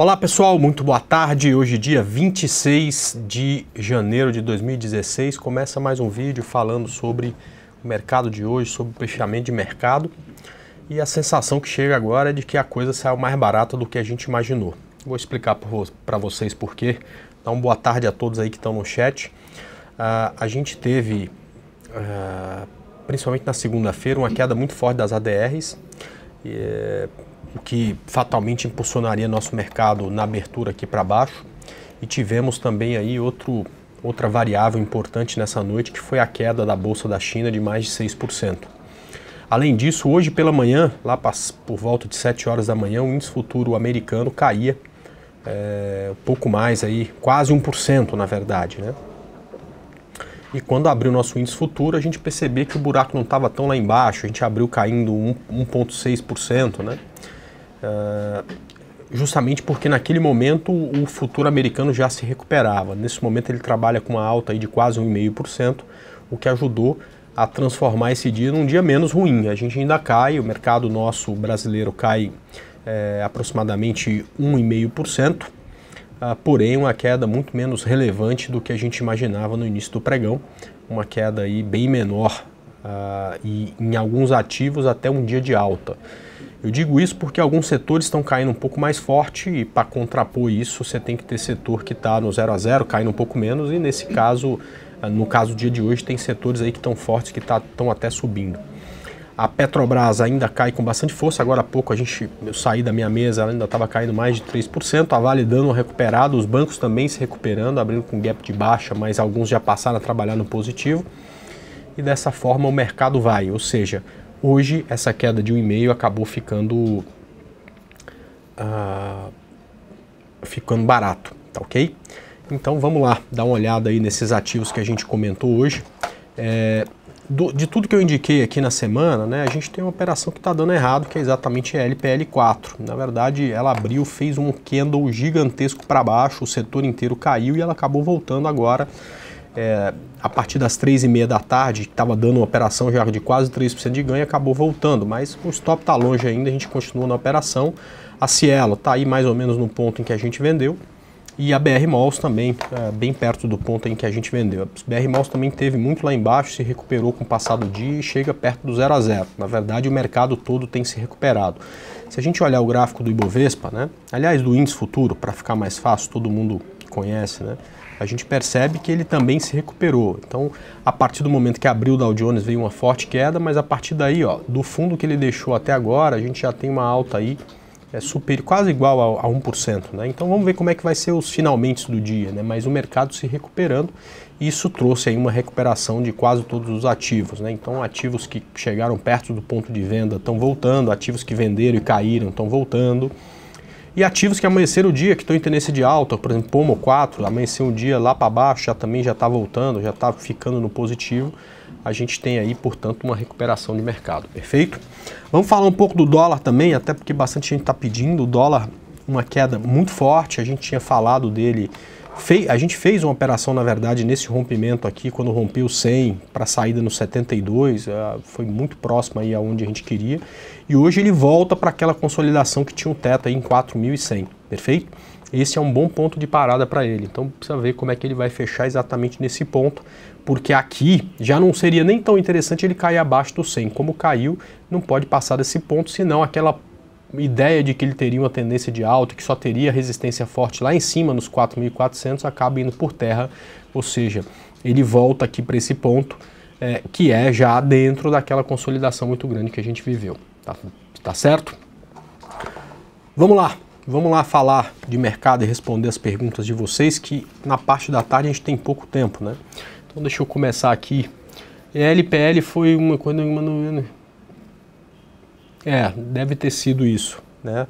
Olá pessoal, muito boa tarde. Hoje, dia 26 de janeiro de 2016, começa mais um vídeo falando sobre o mercado de hoje, sobre o fechamento de mercado. E a sensação que chega agora é de que a coisa saiu mais barata do que a gente imaginou. Vou explicar para vocês por quê. Então, boa tarde a todos aí que estão no chat. Uh, a gente teve, uh, principalmente na segunda-feira, uma queda muito forte das ADRs. E, uh, o que fatalmente impulsionaria nosso mercado na abertura aqui para baixo. E tivemos também aí outro, outra variável importante nessa noite, que foi a queda da Bolsa da China de mais de 6%. Além disso, hoje pela manhã, lá por volta de 7 horas da manhã, o índice futuro americano caía é, um pouco mais aí, quase 1% na verdade, né? E quando abriu nosso índice futuro, a gente percebeu que o buraco não estava tão lá embaixo, a gente abriu caindo 1,6%, né? Ah, justamente porque naquele momento o futuro americano já se recuperava. Nesse momento ele trabalha com uma alta aí de quase 1,5%, o que ajudou a transformar esse dia num dia menos ruim. A gente ainda cai, o mercado nosso brasileiro cai é, aproximadamente 1,5%, uh, ah, porém uma queda muito menos relevante do que a gente imaginava no início do pregão, uma queda aí bem menor uh, e em alguns ativos até um dia de alta. Eu digo isso porque alguns setores estão caindo um pouco mais forte e para contrapor isso você tem que ter setor que está no zero a zero, caindo um pouco menos e nesse caso, ah, no caso do dia de hoje, tem setores aí que estão fortes que estão tá, até subindo. A Petrobras ainda cai com bastante força, agora há pouco a gente, eu saí da minha mesa, ela ainda estava caindo mais de 3%, a Vale dando um recuperado os bancos também se recuperando, abrindo com gap de baixa, mas alguns já passaram a trabalhar no positivo e dessa forma o mercado vai, ou seja, Hoje, essa queda de 1,5 acabou ficando, uh, ficando barato, tá ok? Então vamos lá, dar uma olhada aí nesses ativos que a gente comentou hoje. É, do, de tudo que eu indiquei aqui na semana, né, a gente tem uma operação que está dando errado, que é exatamente a LPL4. Na verdade, ela abriu, fez um candle gigantesco para baixo, o setor inteiro caiu e ela acabou voltando agora é, a partir das 3 e meia da tarde, que estava dando uma operação já de quase 3% de ganho, acabou voltando, mas o stop está longe ainda, a gente continua na operação. A Cielo está aí mais ou menos no ponto em que a gente vendeu, e a BR Malls também, é, bem perto do ponto em que a gente vendeu. A BR Malls também teve muito lá embaixo, se recuperou com o passado dia e chega perto do zero a zero. Na verdade, o mercado todo tem se recuperado. Se a gente olhar o gráfico do Ibovespa, né? aliás, do índice futuro, para ficar mais fácil, todo mundo conhece, né? a gente percebe que ele também se recuperou. Então, a partir do momento que abriu o Dow Jones veio uma forte queda, mas a partir daí, ó, do fundo que ele deixou até agora, a gente já tem uma alta aí é super, quase igual a, a 1%. Né? Então vamos ver como é que vai ser os finalmente do dia, né? mas o mercado se recuperando e isso trouxe aí uma recuperação de quase todos os ativos. Né? Então ativos que chegaram perto do ponto de venda estão voltando, ativos que venderam e caíram estão voltando. E ativos que amanheceram o dia, que estão em tendência de alta, por exemplo, Pomo 4, amanheceu um dia lá para baixo, já também já está voltando, já está ficando no positivo. A gente tem aí, portanto, uma recuperação de mercado, perfeito? Vamos falar um pouco do dólar também, até porque bastante gente está pedindo. O dólar, uma queda muito forte, a gente tinha falado dele a gente fez uma operação, na verdade, nesse rompimento aqui, quando rompeu 100 para saída no 72, ah, foi muito próximo aí aonde a gente queria e hoje ele volta para aquela consolidação que tinha um teto aí em 4.100, perfeito? Esse é um bom ponto de parada para ele. Então precisa ver como é que ele vai fechar exatamente nesse ponto, porque aqui já não seria nem tão interessante ele cair abaixo do 100. Como caiu, não pode passar desse ponto, senão aquela ideia de que ele teria uma tendência de alta, que só teria resistência forte lá em cima nos 4.400, acaba indo por terra, ou seja, ele volta aqui para esse ponto, é, que é já dentro daquela consolidação muito grande que a gente viveu. Tá, tá certo? Vamos lá, vamos lá falar de mercado e responder as perguntas de vocês, que na parte da tarde a gente tem pouco tempo, né? Então deixa eu começar aqui. LPL é, foi uma coisa. Uma, é, deve ter sido isso, né?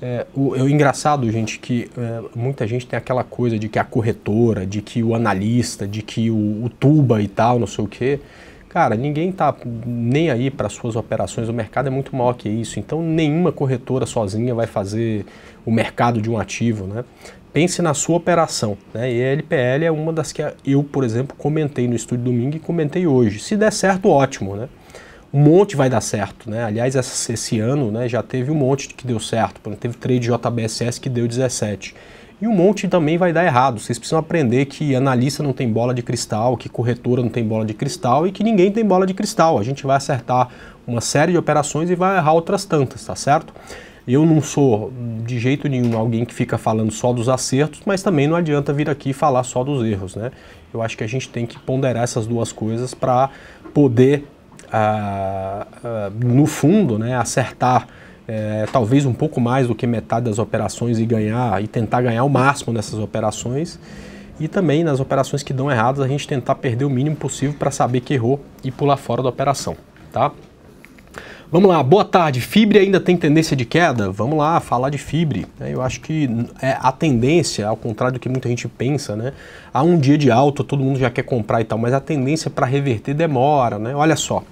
É, o, é engraçado, gente, que é, muita gente tem aquela coisa de que a corretora, de que o analista, de que o, o tuba e tal, não sei o quê. Cara, ninguém tá nem aí para suas operações, o mercado é muito maior que isso, então nenhuma corretora sozinha vai fazer o mercado de um ativo, né? Pense na sua operação, né? E a LPL é uma das que eu, por exemplo, comentei no estúdio domingo e comentei hoje. Se der certo, ótimo, né? Um monte vai dar certo, né? Aliás, esse ano, né, já teve um monte que deu certo, teve trade JBSS que deu 17. E um monte também vai dar errado. Vocês precisam aprender que analista não tem bola de cristal, que corretora não tem bola de cristal e que ninguém tem bola de cristal. A gente vai acertar uma série de operações e vai errar outras tantas, tá certo? Eu não sou de jeito nenhum alguém que fica falando só dos acertos, mas também não adianta vir aqui falar só dos erros, né? Eu acho que a gente tem que ponderar essas duas coisas para poder, ah, ah, no fundo, né, acertar é, talvez um pouco mais do que metade das operações e ganhar e tentar ganhar o máximo nessas operações. E também nas operações que dão erradas, a gente tentar perder o mínimo possível para saber que errou e pular fora da operação, tá? Vamos lá, boa tarde. Fibre ainda tem tendência de queda? Vamos lá, falar de fibre. Né? Eu acho que é a tendência, ao contrário do que muita gente pensa, né? Há um dia de alta, todo mundo já quer comprar e tal, mas a tendência para reverter demora, né? Olha só.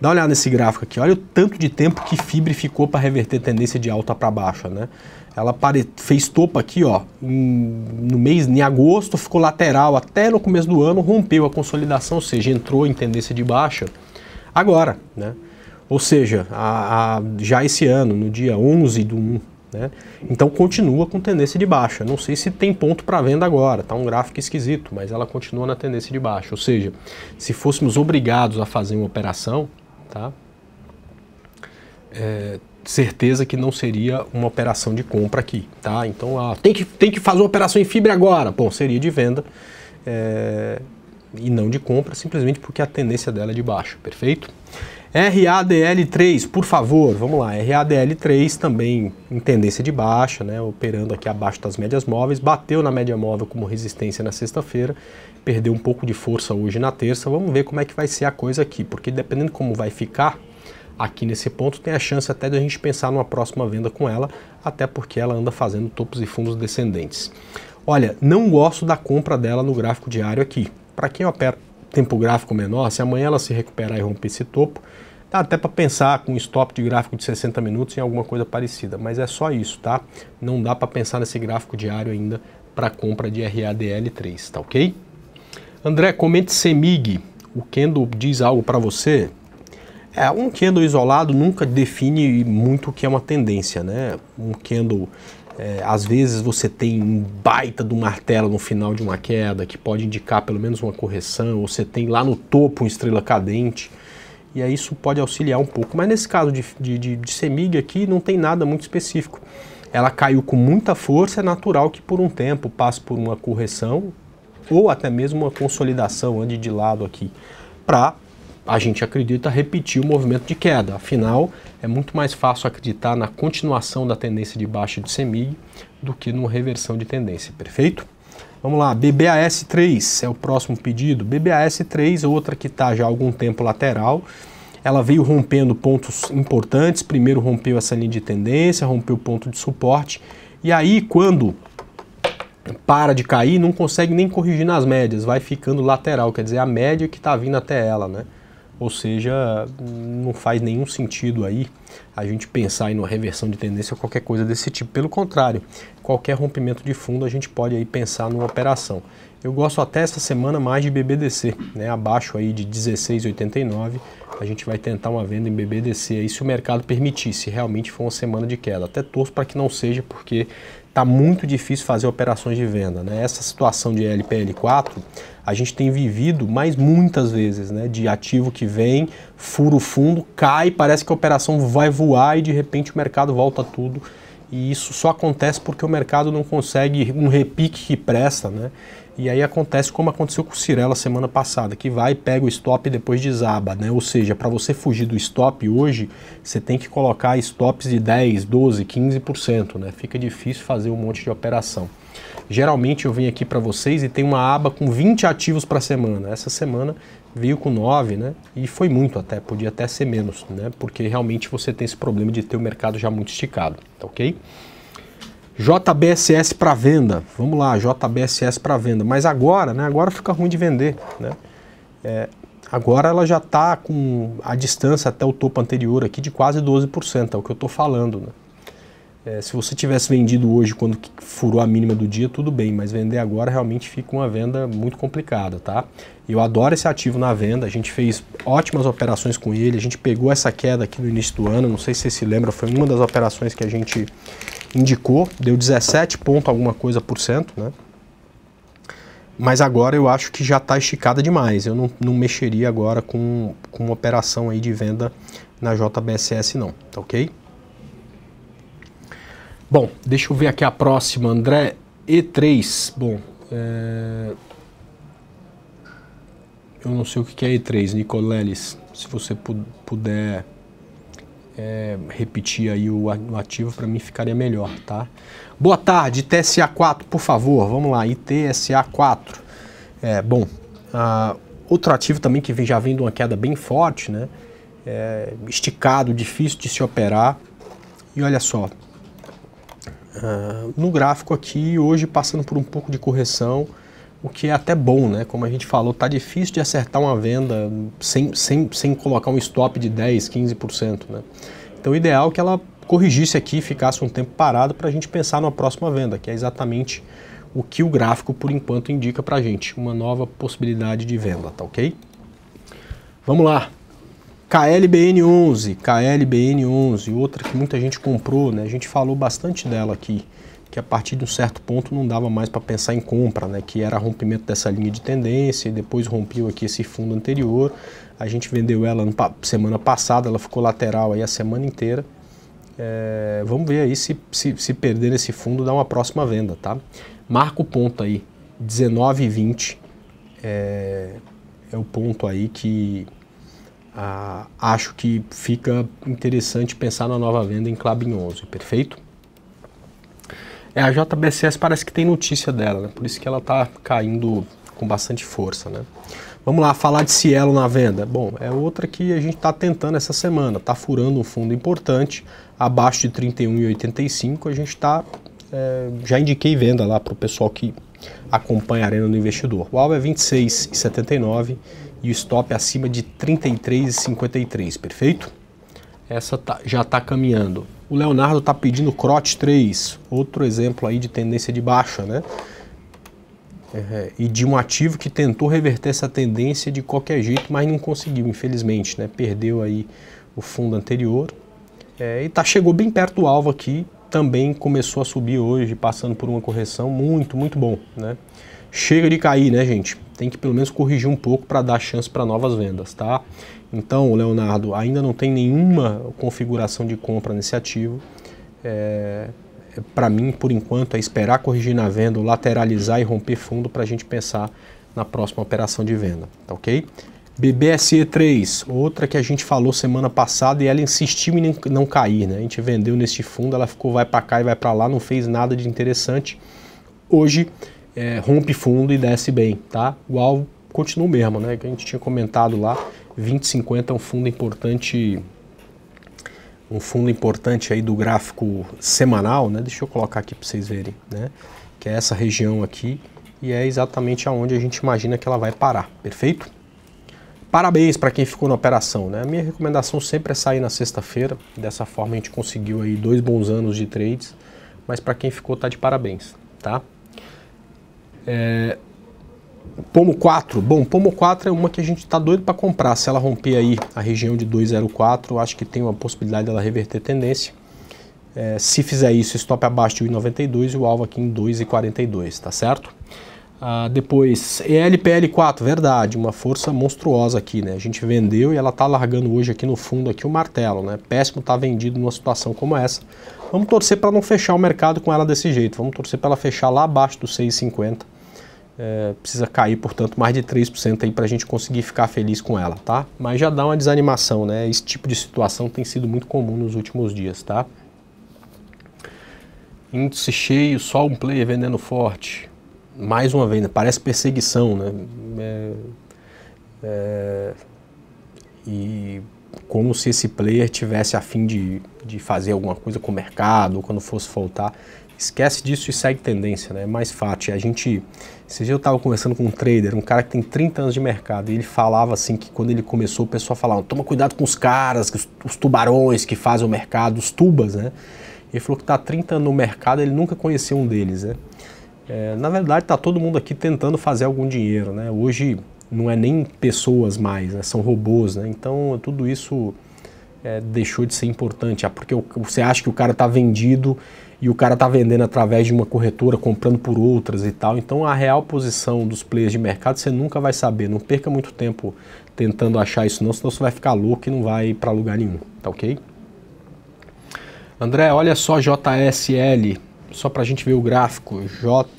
Dá uma olhada nesse gráfico aqui, olha o tanto de tempo que Fibre ficou para reverter tendência de alta para baixa, né? Ela pare... fez topo aqui, ó, em... no mês de agosto, ficou lateral até no começo do ano, rompeu a consolidação, ou seja, entrou em tendência de baixa agora, né? Ou seja, a, a, já esse ano, no dia 11 do 1, né? Então continua com tendência de baixa. Não sei se tem ponto para venda agora, tá um gráfico esquisito, mas ela continua na tendência de baixa. Ou seja, se fôssemos obrigados a fazer uma operação, Tá? É, certeza que não seria uma operação de compra aqui, tá? Então, ah, tem, que, tem que fazer uma operação em fibra agora. Bom, seria de venda é, e não de compra, simplesmente porque a tendência dela é de baixo, perfeito? RADL3, por favor, vamos lá. RADL3 também em tendência de baixa, né, operando aqui abaixo das médias móveis, bateu na média móvel como resistência na sexta-feira, perdeu um pouco de força hoje na terça. Vamos ver como é que vai ser a coisa aqui, porque dependendo como vai ficar, aqui nesse ponto tem a chance até de a gente pensar numa próxima venda com ela, até porque ela anda fazendo topos e fundos descendentes. Olha, não gosto da compra dela no gráfico diário aqui. Para quem opera tempo gráfico menor, se amanhã ela se recuperar e romper esse topo, dá até para pensar com um stop de gráfico de 60 minutos em alguma coisa parecida, mas é só isso, tá? Não dá para pensar nesse gráfico diário ainda para compra de RADL3, tá ok? André, comente CEMIG. O Kendo diz algo para você? É, um candle isolado nunca define muito o que é uma tendência, né? Um candle é, às vezes você tem um baita do martelo no final de uma queda que pode indicar pelo menos uma correção, ou você tem lá no topo uma estrela cadente, e aí isso pode auxiliar um pouco. Mas nesse caso de, de, de, de aqui não tem nada muito específico. Ela caiu com muita força, é natural que por um tempo passe por uma correção ou até mesmo uma consolidação, ande de lado aqui, para a gente acredita repetir o movimento de queda. Afinal, é muito mais fácil acreditar na continuação da tendência de baixa de semig do que numa reversão de tendência, perfeito? Vamos lá, BBAS 3 é o próximo pedido. BBAS 3, outra que está já há algum tempo lateral. Ela veio rompendo pontos importantes. Primeiro rompeu essa linha de tendência, rompeu o ponto de suporte. E aí, quando para de cair, não consegue nem corrigir nas médias, vai ficando lateral, quer dizer, a média que está vindo até ela, né? Ou seja, não faz nenhum sentido aí a gente pensar em uma reversão de tendência ou qualquer coisa desse tipo. Pelo contrário, qualquer rompimento de fundo a gente pode aí pensar numa operação. Eu gosto até essa semana mais de BBDC, né, abaixo aí de 16,89 a gente vai tentar uma venda em BBDC aí se o mercado permitir, se realmente for uma semana de queda. Até torço para que não seja, porque está muito difícil fazer operações de venda. Né? Essa situação de LPL4 a gente tem vivido, mas muitas vezes, né? de ativo que vem, fura o fundo, cai, parece que a operação vai voar e de repente o mercado volta tudo. E isso só acontece porque o mercado não consegue um repique que presta, né? E aí acontece como aconteceu com o Cirela semana passada, que vai, pega o stop depois de desaba, né? Ou seja, para você fugir do stop hoje, você tem que colocar stops de 10, 12, 15%, né? Fica difícil fazer um monte de operação. Geralmente eu venho aqui para vocês e tem uma aba com 20 ativos para semana. Essa semana veio com 9, né? E foi muito até, podia até ser menos, né? Porque realmente você tem esse problema de ter o mercado já muito esticado, tá ok? JBSS para venda. Vamos lá, JBSS para venda. Mas agora, né? Agora fica ruim de vender, né? É, agora ela já está com a distância até o topo anterior aqui de quase 12%, é o que eu estou falando, né? É, se você tivesse vendido hoje quando furou a mínima do dia, tudo bem, mas vender agora realmente fica uma venda muito complicada, tá? Eu adoro esse ativo na venda, a gente fez ótimas operações com ele, a gente pegou essa queda aqui no início do ano, não sei se você se lembra, foi uma das operações que a gente indicou, deu 17 ponto alguma coisa por cento, né? Mas agora eu acho que já está esticada demais. Eu não, não mexeria agora com, com uma operação aí de venda na JBSS não, tá ok? Bom, deixa eu ver aqui a próxima, André E3. Bom, é... eu não sei o que é E3, Nicoleles, se você puder é, repetir aí o, o ativo para mim ficaria melhor, tá? Boa tarde, TSA4, por favor, vamos lá, ITSA4. É, bom, a, outro ativo também que vem, já vem de uma queda bem forte, né? É, esticado, difícil de se operar. E olha só, a, ah, no gráfico aqui, hoje passando por um pouco de correção, o que é até bom, né? Como a gente falou, tá difícil de acertar uma venda sem, sem, sem colocar um stop de 10, 15%, né? Então, o ideal é que ela corrigisse aqui, ficasse um tempo parado para a gente pensar na próxima venda, que é exatamente o que o gráfico por enquanto indica para a gente, uma nova possibilidade de venda, tá ok? Vamos lá. KLBN11, KLBN11, outra que muita gente comprou, né? A gente falou bastante dela aqui que a partir de um certo ponto não dava mais para pensar em compra, né? que era rompimento dessa linha de tendência, e depois rompeu aqui esse fundo anterior. A gente vendeu ela semana passada, ela ficou lateral aí a semana inteira. É, vamos ver aí se, se, se perder esse fundo dá uma próxima venda, tá? Marca o ponto aí, 19,20 é, é o ponto aí que ah, acho que fica interessante pensar na nova venda em Clabin 11, perfeito? É, a JBCS parece que tem notícia dela, né? Por isso que ela está caindo com bastante força, né? Vamos lá, falar de Cielo na venda. Bom, é outra que a gente está tentando essa semana. Está furando um fundo importante, abaixo de 31,85. A gente está... É, já indiquei venda lá para o pessoal que acompanha a Arena do Investidor. O alvo é 26,79 e o stop é acima de 33,53, perfeito? Essa tá, já está caminhando o Leonardo está pedindo crote 3, outro exemplo aí de tendência de baixa, né? É, e de um ativo que tentou reverter essa tendência de qualquer jeito, mas não conseguiu, infelizmente, né? Perdeu aí o fundo anterior. É, e tá, chegou bem perto do alvo aqui, também começou a subir hoje, passando por uma correção muito, muito bom, né? chega de cair, né, gente? Tem que pelo menos corrigir um pouco para dar chance para novas vendas, tá? Então, Leonardo, ainda não tem nenhuma configuração de compra nesse ativo. É, é para mim, por enquanto, é esperar corrigir na venda, lateralizar e romper fundo para a gente pensar na próxima operação de venda, tá ok? BBSE3, outra que a gente falou semana passada e ela insistiu em não cair, né? A gente vendeu neste fundo, ela ficou vai para cá e vai para lá, não fez nada de interessante. Hoje é, rompe fundo e desce bem, tá? O alvo continua o mesmo, né? Que a gente tinha comentado lá, 2050 é um fundo importante, um fundo importante aí do gráfico semanal, né? Deixa eu colocar aqui para vocês verem, né? Que é essa região aqui e é exatamente aonde a gente imagina que ela vai parar, perfeito? Parabéns para quem ficou na operação, né? A minha recomendação sempre é sair na sexta-feira, dessa forma a gente conseguiu aí dois bons anos de trades, mas para quem ficou tá de parabéns, tá? É, Pomo 4, bom, Pomo 4 é uma que a gente está doido para comprar. Se ela romper aí a região de 204, acho que tem uma possibilidade dela reverter tendência. É, se fizer isso, stop abaixo de 1,92 e o alvo aqui em 2,42, tá certo? Ah, depois, ELPL4, verdade, uma força monstruosa aqui, né? A gente vendeu e ela tá largando hoje aqui no fundo aqui o martelo, né? Péssimo tá vendido numa situação como essa. Vamos torcer para não fechar o mercado com ela desse jeito. Vamos torcer para ela fechar lá abaixo dos 6,50 é, precisa cair, portanto, mais de 3% aí para a gente conseguir ficar feliz com ela, tá? Mas já dá uma desanimação, né? Esse tipo de situação tem sido muito comum nos últimos dias, tá? Índice cheio, só um player vendendo forte. Mais uma venda, parece perseguição, né? É, é, e como se esse player tivesse a fim de, de fazer alguma coisa com o mercado, ou quando fosse faltar. Esquece disso e segue tendência, né? É mais fácil. A gente se eu estava conversando com um trader, um cara que tem 30 anos de mercado, e ele falava assim que quando ele começou, o pessoal falava: toma cuidado com os caras, os, tubarões que fazem o mercado, os tubas, né? Ele falou que está 30 anos no mercado, ele nunca conheceu um deles, né? É, na verdade, está todo mundo aqui tentando fazer algum dinheiro, né? Hoje não é nem pessoas mais, né? são robôs, né? Então tudo isso é, deixou de ser importante, ah, porque você acha que o cara está vendido e o cara está vendendo através de uma corretora, comprando por outras e tal. Então a real posição dos players de mercado você nunca vai saber. Não perca muito tempo tentando achar isso não, senão você vai ficar louco e não vai para lugar nenhum, tá ok? André, olha só JSL, só para a gente ver o gráfico.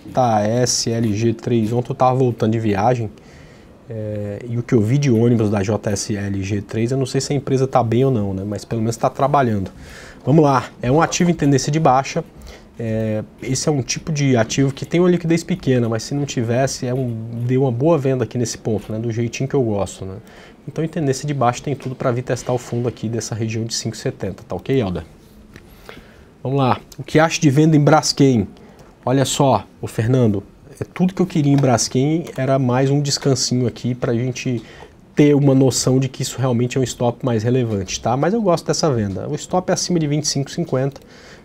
JSLG3, ontem eu estava voltando de viagem é, e o que eu vi de ônibus da JSL G3, eu não sei se a empresa está bem ou não, né? mas pelo menos está trabalhando. Vamos lá, é um ativo em tendência de baixa. É, esse é um tipo de ativo que tem uma liquidez pequena, mas se não tivesse, é um, deu uma boa venda aqui nesse ponto, né? do jeitinho que eu gosto. Né? Então, em tendência de baixa, tem tudo para vir testar o fundo aqui dessa região de 5,70. Tá ok, Helder? Vamos lá, o que acha de venda em Braskem? Olha só, o Fernando, é, tudo que eu queria em Braskem era mais um descansinho aqui para a gente ter uma noção de que isso realmente é um stop mais relevante, tá? Mas eu gosto dessa venda. O stop é acima de 25,50,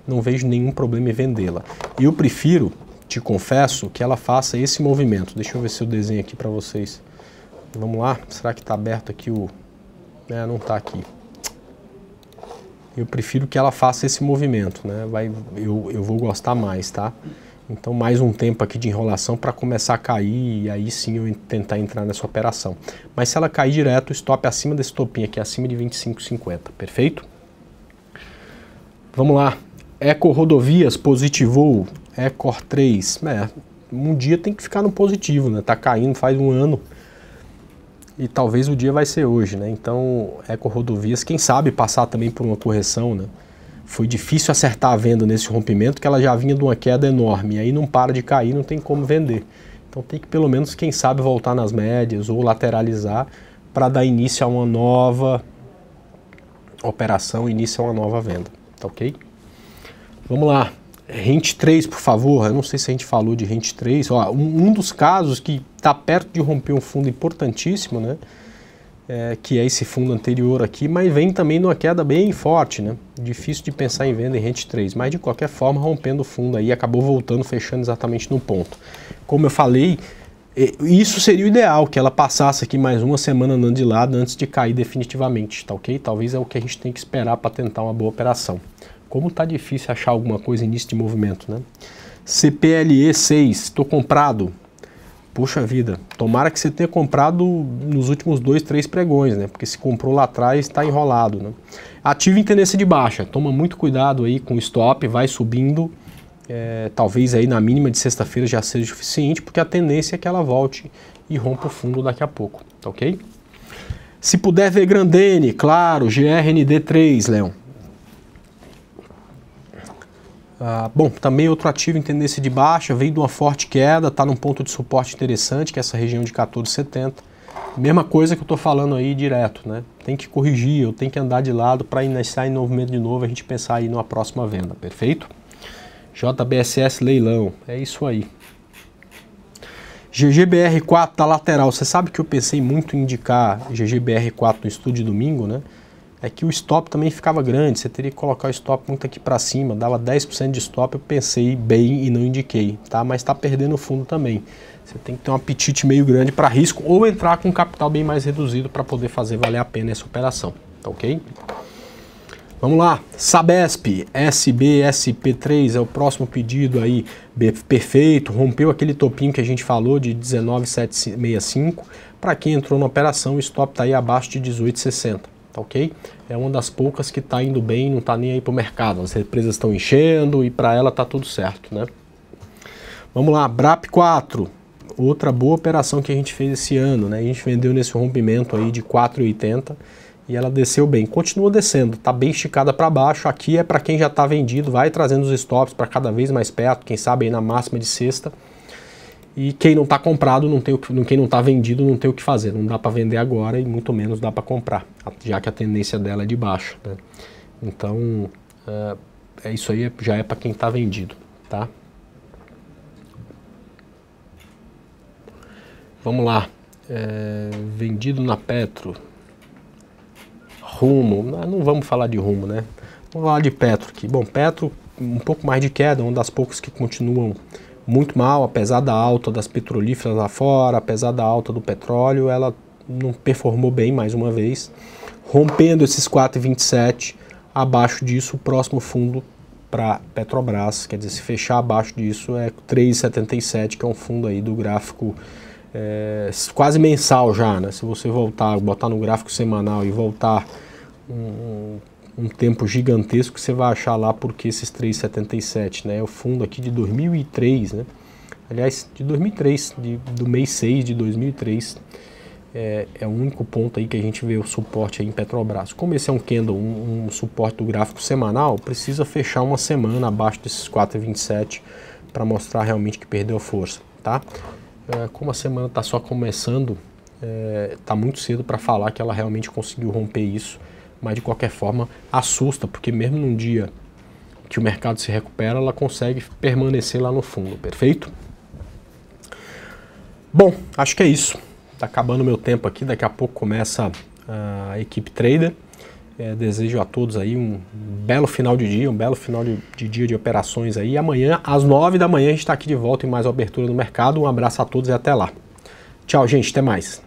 não vejo nenhum problema em vendê-la. E eu prefiro, te confesso, que ela faça esse movimento. Deixa eu ver se eu desenho aqui para vocês. Vamos lá, será que está aberto aqui o... É, não está aqui. Eu prefiro que ela faça esse movimento, né? Vai, eu, eu vou gostar mais, tá? Então, mais um tempo aqui de enrolação para começar a cair e aí sim eu tentar entrar nessa operação. Mas se ela cair direto, o stop é acima desse topinho aqui, acima de 25,50, perfeito? Vamos lá. Eco Rodovias positivou, Ecor 3. É, um dia tem que ficar no positivo, né? Tá caindo faz um ano e talvez o dia vai ser hoje, né? Então, Eco Rodovias, quem sabe passar também por uma correção, né? foi difícil acertar a venda nesse rompimento, que ela já vinha de uma queda enorme. E aí não para de cair, não tem como vender. Então tem que pelo menos, quem sabe, voltar nas médias ou lateralizar para dar início a uma nova operação, início a uma nova venda. Tá ok? Vamos lá. Rente 3, por favor. Eu não sei se a gente falou de Rente 3. Ó, um, um dos casos que está perto de romper um fundo importantíssimo, né? é, que é esse fundo anterior aqui, mas vem também numa queda bem forte, né? Difícil de pensar em venda em rente 3, mas de qualquer forma rompendo o fundo aí, acabou voltando, fechando exatamente no ponto. Como eu falei, é, isso seria o ideal, que ela passasse aqui mais uma semana andando de lado antes de cair definitivamente, tá ok? Talvez é o que a gente tem que esperar para tentar uma boa operação. Como tá difícil achar alguma coisa início de movimento, né? CPLE 6, estou comprado, Puxa vida, tomara que você tenha comprado nos últimos dois, três pregões, né? Porque se comprou lá atrás, está enrolado, né? Ativa em tendência de baixa, toma muito cuidado aí com o stop, vai subindo. É, talvez aí na mínima de sexta-feira já seja suficiente, porque a tendência é que ela volte e rompa o fundo daqui a pouco, tá ok? Se puder ver Grandene, claro, GRND3, Leão. Ah, bom, também tá outro ativo em tendência de baixa, veio de uma forte queda, está num ponto de suporte interessante, que é essa região de 14,70. Mesma coisa que eu estou falando aí direto, né? Tem que corrigir, eu tenho que andar de lado para iniciar em movimento de novo, a gente pensar aí numa próxima venda, perfeito? JBSS leilão, é isso aí. GGBR4 está lateral. Você sabe que eu pensei muito em indicar GGBR4 no estúdio de domingo, né? é que o stop também ficava grande, você teria que colocar o stop muito aqui para cima, dava 10% de stop, eu pensei bem e não indiquei, tá? Mas está perdendo o fundo também. Você tem que ter um apetite meio grande para risco ou entrar com um capital bem mais reduzido para poder fazer valer a pena essa operação, tá ok? Vamos lá, Sabesp, SBSP3 é o próximo pedido aí, perfeito, rompeu aquele topinho que a gente falou de 19,765, para quem entrou na operação o stop está aí abaixo de 18,60 Tá ok? É uma das poucas que está indo bem, não está nem aí para o mercado. As empresas estão enchendo e para ela está tudo certo, né? Vamos lá, BRAP 4. Outra boa operação que a gente fez esse ano, né? A gente vendeu nesse rompimento aí de 4,80 e ela desceu bem. Continua descendo, está bem esticada para baixo. Aqui é para quem já está vendido, vai trazendo os stops para cada vez mais perto, quem sabe aí na máxima de sexta e quem não está comprado, não tem o que, quem não está vendido, não tem o que fazer. Não dá para vender agora e muito menos dá para comprar, já que a tendência dela é de baixo. Né? Então, é, é isso aí já é para quem está vendido, tá? Vamos lá. É, vendido na Petro. Rumo. Ah, não vamos falar de rumo, né? Vamos falar de Petro aqui. Bom, Petro, um pouco mais de queda, uma das poucas que continuam muito mal, apesar da alta das petrolíferas lá fora, apesar da alta do petróleo, ela não performou bem mais uma vez, rompendo esses 4,27, abaixo disso o próximo fundo para Petrobras, quer dizer, se fechar abaixo disso é 3,77, que é um fundo aí do gráfico é, quase mensal já, né? Se você voltar, botar no gráfico semanal e voltar um, um tempo gigantesco que você vai achar lá porque esses 3,77, né? É o fundo aqui de 2003, né? Aliás, de 2003, de, do mês 6 de 2003, é, é o único ponto aí que a gente vê o suporte em Petrobras. Como esse é um candle, um, um suporte do gráfico semanal, precisa fechar uma semana abaixo desses 4,27 para mostrar realmente que perdeu força, tá? É, como a semana está só começando, está é, tá muito cedo para falar que ela realmente conseguiu romper isso mas de qualquer forma assusta, porque mesmo num dia que o mercado se recupera, ela consegue permanecer lá no fundo, perfeito? Bom, acho que é isso. Está acabando meu tempo aqui, daqui a pouco começa a equipe trader. É, desejo a todos aí um belo final de dia, um belo final de, de dia de operações aí. E amanhã, às 9 da manhã, a gente está aqui de volta em mais uma abertura do mercado. Um abraço a todos e até lá. Tchau, gente. Até mais.